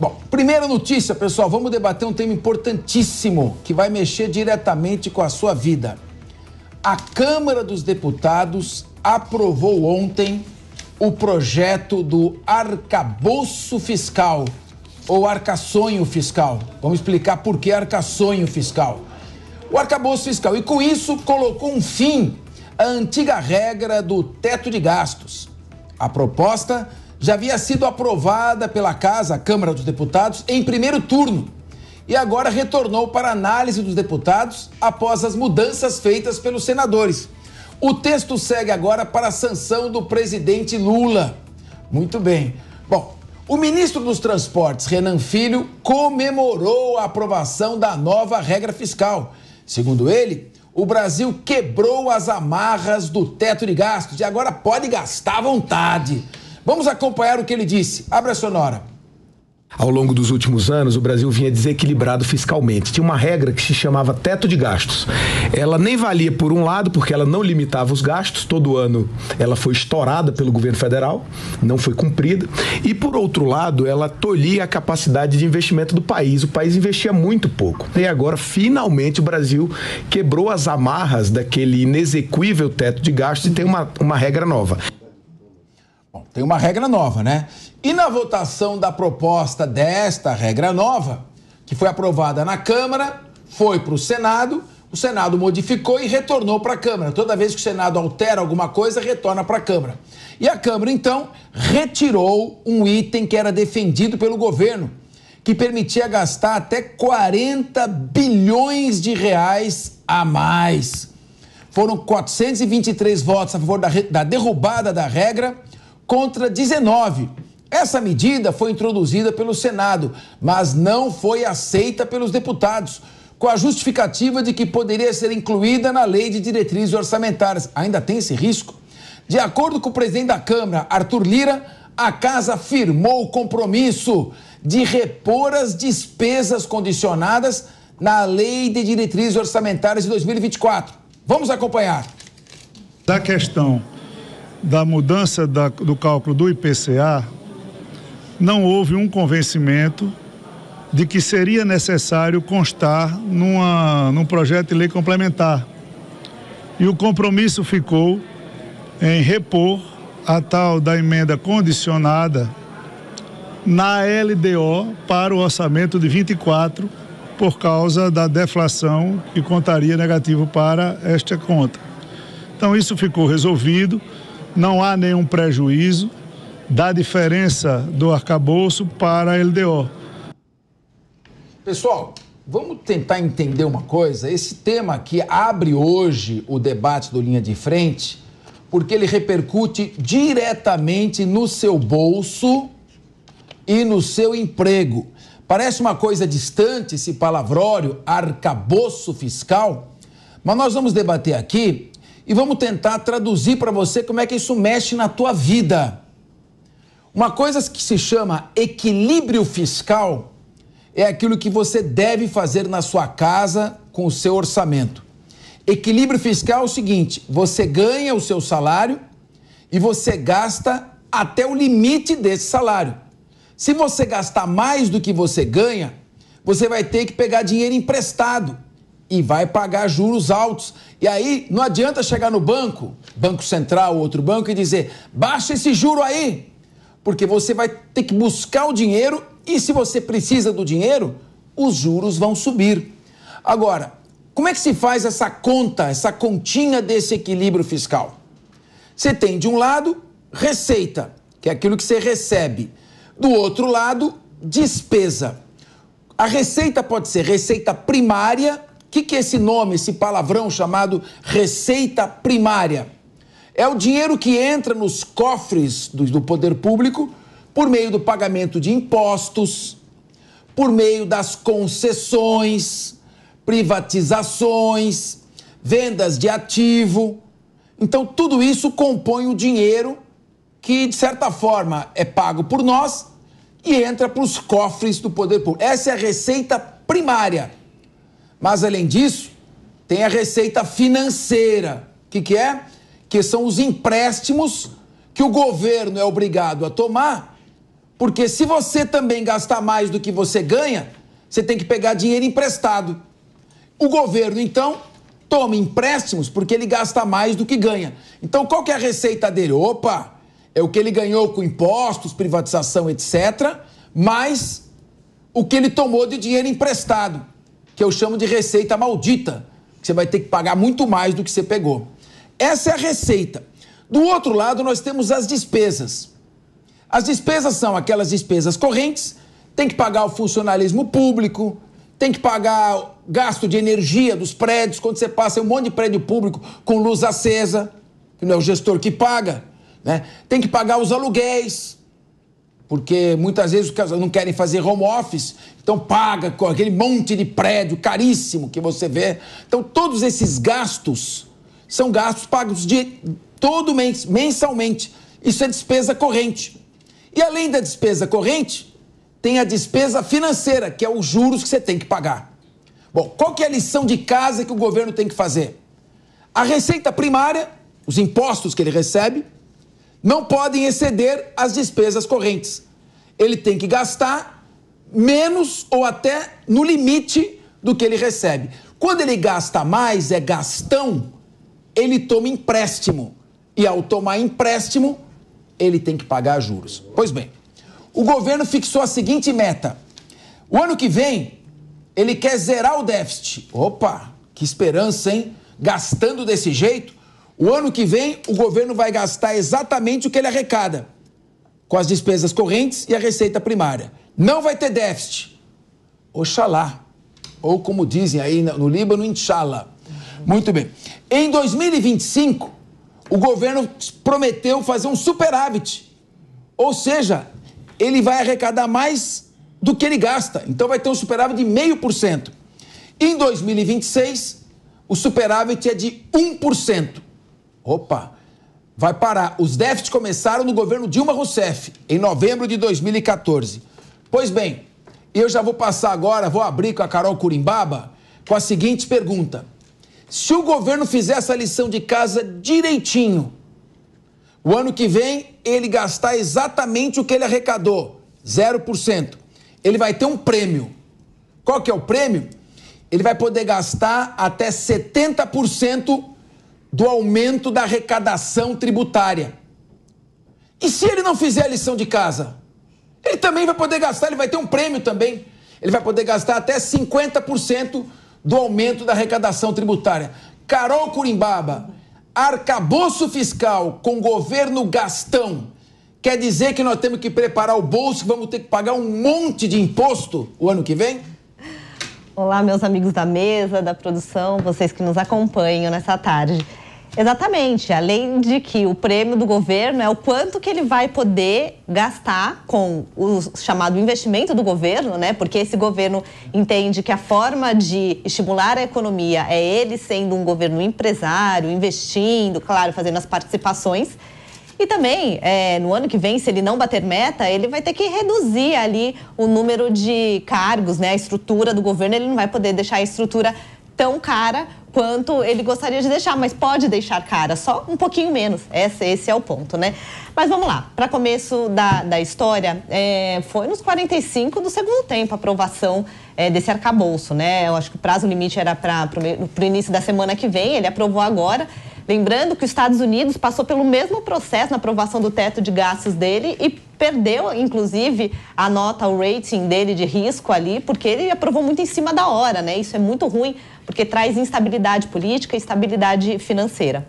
Bom, primeira notícia, pessoal, vamos debater um tema importantíssimo que vai mexer diretamente com a sua vida. A Câmara dos Deputados aprovou ontem o projeto do arcabouço fiscal ou arcaçonho fiscal. Vamos explicar por que arcaçonho fiscal. O arcabouço fiscal, e com isso colocou um fim à antiga regra do teto de gastos. A proposta já havia sido aprovada pela Casa, a Câmara dos Deputados, em primeiro turno e agora retornou para análise dos deputados após as mudanças feitas pelos senadores. O texto segue agora para a sanção do presidente Lula. Muito bem. Bom, o ministro dos Transportes, Renan Filho, comemorou a aprovação da nova regra fiscal. Segundo ele, o Brasil quebrou as amarras do teto de gastos e agora pode gastar à vontade. Vamos acompanhar o que ele disse. Abra a sonora. Ao longo dos últimos anos, o Brasil vinha desequilibrado fiscalmente. Tinha uma regra que se chamava teto de gastos. Ela nem valia por um lado, porque ela não limitava os gastos. Todo ano ela foi estourada pelo governo federal, não foi cumprida. E por outro lado, ela tolhia a capacidade de investimento do país. O país investia muito pouco. E agora, finalmente, o Brasil quebrou as amarras daquele inexequível teto de gastos e tem uma, uma regra nova. Bom, tem uma regra nova, né? E na votação da proposta desta regra nova, que foi aprovada na Câmara, foi para o Senado, o Senado modificou e retornou para a Câmara. Toda vez que o Senado altera alguma coisa, retorna para a Câmara. E a Câmara, então, retirou um item que era defendido pelo governo, que permitia gastar até 40 bilhões de reais a mais. Foram 423 votos a favor da, da derrubada da regra contra 19. Essa medida foi introduzida pelo Senado, mas não foi aceita pelos deputados, com a justificativa de que poderia ser incluída na lei de diretrizes orçamentárias. Ainda tem esse risco? De acordo com o presidente da Câmara, Arthur Lira, a casa firmou o compromisso de repor as despesas condicionadas na Lei de Diretrizes Orçamentárias de 2024. Vamos acompanhar. Da questão da mudança da, do cálculo do IPCA, não houve um convencimento de que seria necessário constar numa, num projeto de lei complementar. E o compromisso ficou em repor a tal da emenda condicionada na LDO para o orçamento de 24 por causa da deflação que contaria negativo para esta conta. Então isso ficou resolvido não há nenhum prejuízo da diferença do arcabouço para a LDO. Pessoal, vamos tentar entender uma coisa. Esse tema que abre hoje o debate do Linha de Frente, porque ele repercute diretamente no seu bolso e no seu emprego. Parece uma coisa distante esse palavrório arcabouço fiscal, mas nós vamos debater aqui e vamos tentar traduzir para você como é que isso mexe na tua vida. Uma coisa que se chama equilíbrio fiscal é aquilo que você deve fazer na sua casa com o seu orçamento. Equilíbrio fiscal é o seguinte: você ganha o seu salário e você gasta até o limite desse salário. Se você gastar mais do que você ganha, você vai ter que pegar dinheiro emprestado e vai pagar juros altos. E aí não adianta chegar no banco, Banco Central, outro banco, e dizer: baixa esse juro aí, porque você vai ter que buscar o dinheiro e se você precisa do dinheiro, os juros vão subir. Agora, como é que se faz essa conta, essa continha desse equilíbrio fiscal? Você tem, de um lado, receita, que é aquilo que você recebe, do outro lado, despesa. A receita pode ser receita primária que, que é esse nome, esse palavrão chamado receita primária? É o dinheiro que entra nos cofres do, do poder público por meio do pagamento de impostos, por meio das concessões, privatizações, vendas de ativo. Então, tudo isso compõe o dinheiro que, de certa forma, é pago por nós e entra para os cofres do poder público. Essa é a receita primária mas além disso, tem a receita financeira. O que, que é? Que são os empréstimos que o governo é obrigado a tomar, porque se você também gastar mais do que você ganha, você tem que pegar dinheiro emprestado. O governo, então, toma empréstimos porque ele gasta mais do que ganha. Então, qual que é a receita dele? Opa, é o que ele ganhou com impostos, privatização, etc., mais o que ele tomou de dinheiro emprestado que eu chamo de receita maldita, que você vai ter que pagar muito mais do que você pegou. Essa é a receita. Do outro lado, nós temos as despesas. As despesas são aquelas despesas correntes, tem que pagar o funcionalismo público, tem que pagar o gasto de energia dos prédios, quando você passa um monte de prédio público com luz acesa, que não é o gestor que paga, né? Tem que pagar os aluguéis, porque muitas vezes os casais não querem fazer home office, então paga com aquele monte de prédio caríssimo que você vê. Então, todos esses gastos são gastos pagos de todo mês, mensalmente. Isso é despesa corrente. E além da despesa corrente, tem a despesa financeira, que é os juros que você tem que pagar. Bom, qual que é a lição de casa que o governo tem que fazer? A receita primária, os impostos que ele recebe, não podem exceder as despesas correntes. Ele tem que gastar menos ou até no limite do que ele recebe. Quando ele gasta mais, é gastão, ele toma empréstimo. E ao tomar empréstimo, ele tem que pagar juros. Pois bem, o governo fixou a seguinte meta: o ano que vem, ele quer zerar o déficit. Opa, que esperança, hein? Gastando desse jeito, o ano que vem, o governo vai gastar exatamente o que ele arrecada, com as despesas correntes e a receita primária. Não vai ter déficit. Oxalá. Ou como dizem aí no Líbano, inshallah. Muito bem. Em 2025, o governo prometeu fazer um superávit. Ou seja, ele vai arrecadar mais do que ele gasta. Então vai ter um superávit de 0,5%. Em 2026, o superávit é de 1%. Opa! Vai parar. Os déficits começaram no governo Dilma Rousseff, em novembro de 2014. Pois bem, eu já vou passar agora, vou abrir com a Carol Curimbaba com a seguinte pergunta: Se o governo fizer essa lição de casa direitinho, o ano que vem ele gastar exatamente o que ele arrecadou, 0%, ele vai ter um prêmio. Qual que é o prêmio? Ele vai poder gastar até 70% do aumento da arrecadação tributária. E se ele não fizer a lição de casa? Ele também vai poder gastar, ele vai ter um prêmio também. Ele vai poder gastar até 50% do aumento da arrecadação tributária. Carol Curimbaba, arcabouço fiscal com governo gastão quer dizer que nós temos que preparar o bolso, vamos ter que pagar um monte de imposto o ano que vem? Olá, meus amigos da mesa, da produção, vocês que nos acompanham nessa tarde. Exatamente, além de que o prêmio do governo é o quanto que ele vai poder gastar com o chamado investimento do governo, né? Porque esse governo entende que a forma de estimular a economia é ele sendo um governo empresário, investindo, claro, fazendo as participações. E também, é, no ano que vem, se ele não bater meta, ele vai ter que reduzir ali o número de cargos, né? A estrutura do governo, ele não vai poder deixar a estrutura tão cara quanto ele gostaria de deixar, mas pode deixar cara, só um pouquinho menos. Esse, esse é o ponto, né? Mas vamos lá, para começo da, da história, é, foi nos 45 do segundo tempo a aprovação é, desse arcabouço, né? Eu acho que o prazo limite era para o início da semana que vem, ele aprovou agora. Lembrando que os Estados Unidos passou pelo mesmo processo na aprovação do teto de gastos dele e perdeu, inclusive, a nota, o rating dele de risco ali, porque ele aprovou muito em cima da hora, né? Isso é muito ruim, porque traz instabilidade política e instabilidade financeira.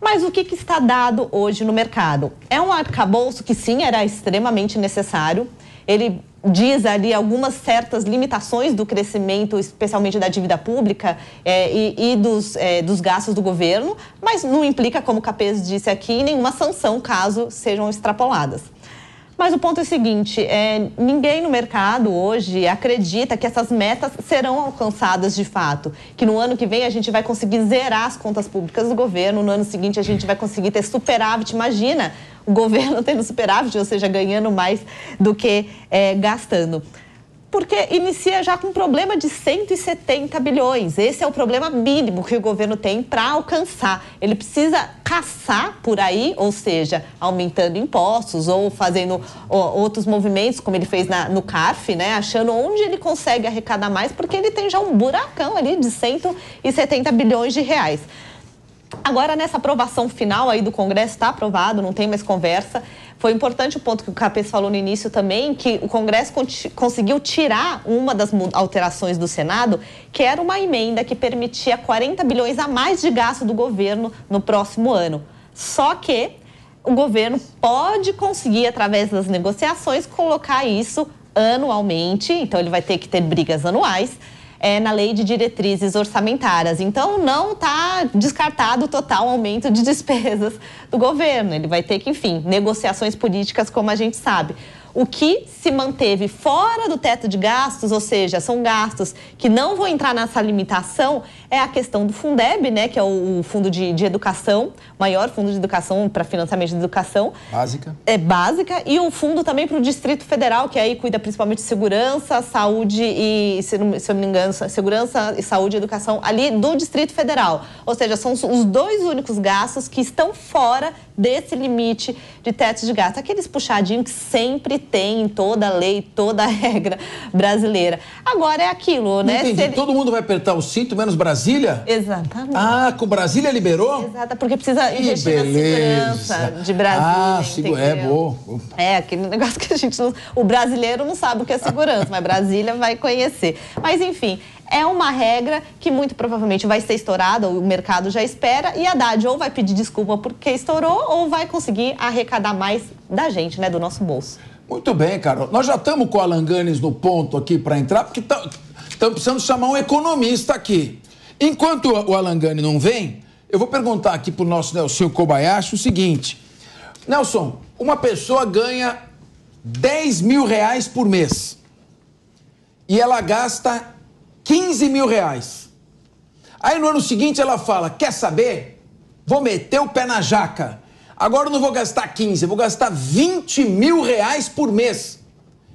Mas o que, que, está dado hoje no mercado? É um arcabouço que sim era extremamente necessário, ele diz ali algumas certas limitações do crescimento, especialmente da dívida pública é, e, e dos, é, dos, gastos do governo, mas não implica, como o Capes disse aqui, nenhuma sanção caso sejam extrapoladas. Mas o ponto é o seguinte: é, ninguém no mercado hoje acredita que essas metas serão alcançadas de fato. Que no ano que vem a gente vai conseguir zerar as contas públicas do governo, no ano seguinte a gente vai conseguir ter superávit. Imagina o governo tendo superávit, ou seja, ganhando mais do que é, gastando porque inicia já com um problema de 170 bilhões. Esse é o problema mínimo que o governo tem para alcançar. Ele precisa caçar por aí, ou seja, aumentando impostos ou fazendo outros movimentos, como ele fez na, no CARF, né? achando onde ele consegue arrecadar mais, porque ele tem já um buracão ali de 170 bilhões de reais. Agora, nessa aprovação final aí do Congresso, está aprovado, não tem mais conversa. Foi importante o ponto que o Capes falou no início também, que o Congresso conseguiu tirar uma das alterações do Senado, que era uma emenda que permitia 40 bilhões a mais de gasto do governo no próximo ano. Só que o governo pode conseguir, através das negociações, colocar isso anualmente, então ele vai ter que ter brigas anuais é, na lei de diretrizes orçamentárias. Então, não está descartado o total aumento de despesas do governo. Ele vai ter que, enfim, negociações políticas, como a gente sabe o que se manteve fora do teto de gastos, ou seja, são gastos que não vão entrar nessa limitação, é a questão do Fundeb, né, que é o, o fundo de, de, educação, maior fundo de educação para financiamento de educação. Básica. É básica. E o fundo também para o Distrito Federal, que aí cuida principalmente de segurança, saúde e, se, não, se eu não me engano, segurança e saúde e educação ali do Distrito Federal. Ou seja, são os dois únicos gastos que estão fora desse limite de teto de gasto, aqueles puxadinhos que sempre tem em toda lei, toda regra brasileira. Agora é aquilo, né? Entendi. Ele... Todo mundo vai apertar o cinto, menos Brasília? Exatamente. Ah, com Brasília liberou? Exato, porque precisa que investir beleza. na segurança de Brasília. Ah, segura... é bom. É, aquele negócio que a gente não... O brasileiro não sabe o que é segurança, mas Brasília vai conhecer. Mas, enfim, é uma regra que muito provavelmente vai ser estourada, o mercado já espera, e a Haddad ou vai pedir desculpa porque estourou ou vai conseguir arrecadar mais da gente, né, do nosso bolso. Muito bem, Carol. Nós já estamos com o Langanes no ponto aqui para entrar, porque estamos tá, precisando chamar um economista aqui. Enquanto o Alangani não vem, eu vou perguntar aqui para o nosso Nelson Kobayashi o seguinte. Nelson, uma pessoa ganha 10 mil reais por mês e ela gasta 15 mil reais. Aí no ano seguinte ela fala: Quer saber? Vou meter o pé na jaca. Agora eu não vou gastar 15, vou gastar 20 mil reais por mês.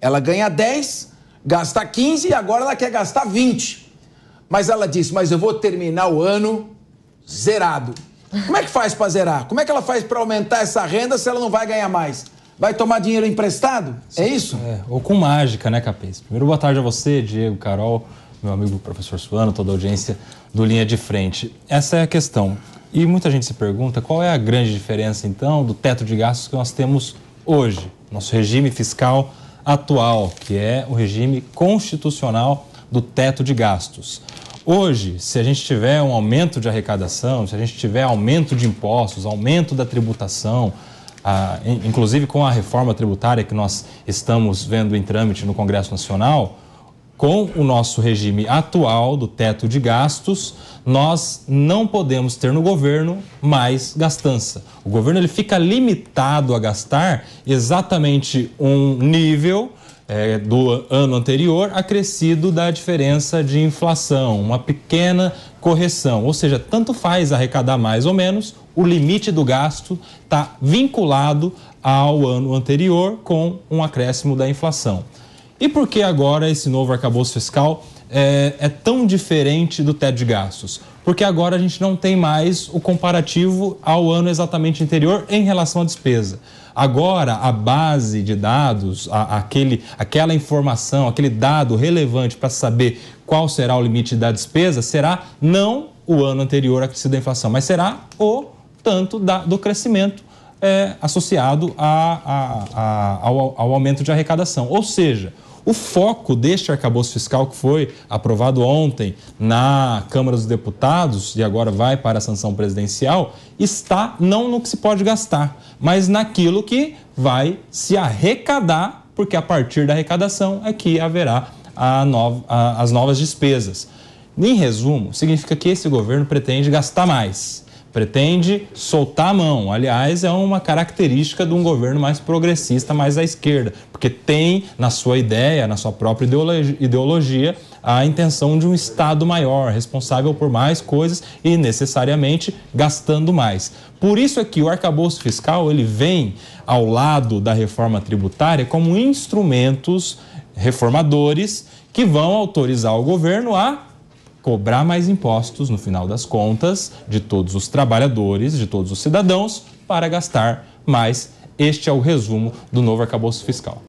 Ela ganha 10, gasta 15 e agora ela quer gastar 20. Mas ela diz: Mas eu vou terminar o ano zerado. Como é que faz para zerar? Como é que ela faz para aumentar essa renda se ela não vai ganhar mais? Vai tomar dinheiro emprestado? Sim, é isso? É, ou com mágica, né, Capês? Primeiro, boa tarde a você, Diego, Carol meu amigo professor Suano, toda a audiência do Linha de Frente. Essa é a questão. E muita gente se pergunta qual é a grande diferença, então, do teto de gastos que nós temos hoje, nosso regime fiscal atual, que é o regime constitucional do teto de gastos. Hoje, se a gente tiver um aumento de arrecadação, se a gente tiver aumento de impostos, aumento da tributação, ah, inclusive com a reforma tributária que nós estamos vendo em trâmite no Congresso Nacional, com o nosso regime atual do teto de gastos, nós não podemos ter no governo mais gastança. O governo ele fica limitado a gastar exatamente um nível é, do ano anterior acrescido da diferença de inflação, uma pequena correção. Ou seja, tanto faz arrecadar mais ou menos, o limite do gasto está vinculado ao ano anterior com um acréscimo da inflação. E por que agora esse novo arcabouço fiscal é, é, tão diferente do teto de gastos? Porque agora a gente não tem mais o comparativo ao ano exatamente anterior em relação à despesa. Agora, a base de dados, a, aquele, aquela informação, aquele dado relevante para saber qual será o limite da despesa será não o ano anterior acrescido da inflação, mas será o tanto da, do crescimento é, associado a, a, ao, ao aumento de arrecadação. Ou seja, o foco deste arcabouço fiscal que foi aprovado ontem na Câmara dos Deputados e agora vai para a sanção presidencial está não no que se pode gastar, mas naquilo que vai se arrecadar, porque a partir da arrecadação é que haverá no... as novas despesas. Em resumo, significa que esse governo pretende gastar mais pretende soltar a mão. Aliás, é uma característica de um governo mais progressista, mais à esquerda, porque tem na sua ideia, na sua própria ideologia, a intenção de um Estado maior, responsável por mais coisas e necessariamente gastando mais. Por isso é que o arcabouço fiscal ele vem ao lado da reforma tributária como instrumentos reformadores que vão autorizar o governo a cobrar mais impostos, no final das contas, de todos os trabalhadores, de todos os cidadãos, para gastar mais. Este é o resumo do novo arcabouço fiscal.